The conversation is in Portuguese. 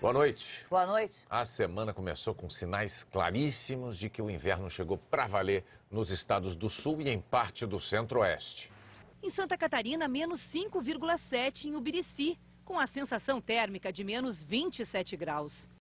Boa noite. Boa noite. A semana começou com sinais claríssimos de que o inverno chegou para valer nos estados do sul e em parte do centro-oeste. Em Santa Catarina, menos 5,7 em Ubirici, com a sensação térmica de menos 27 graus.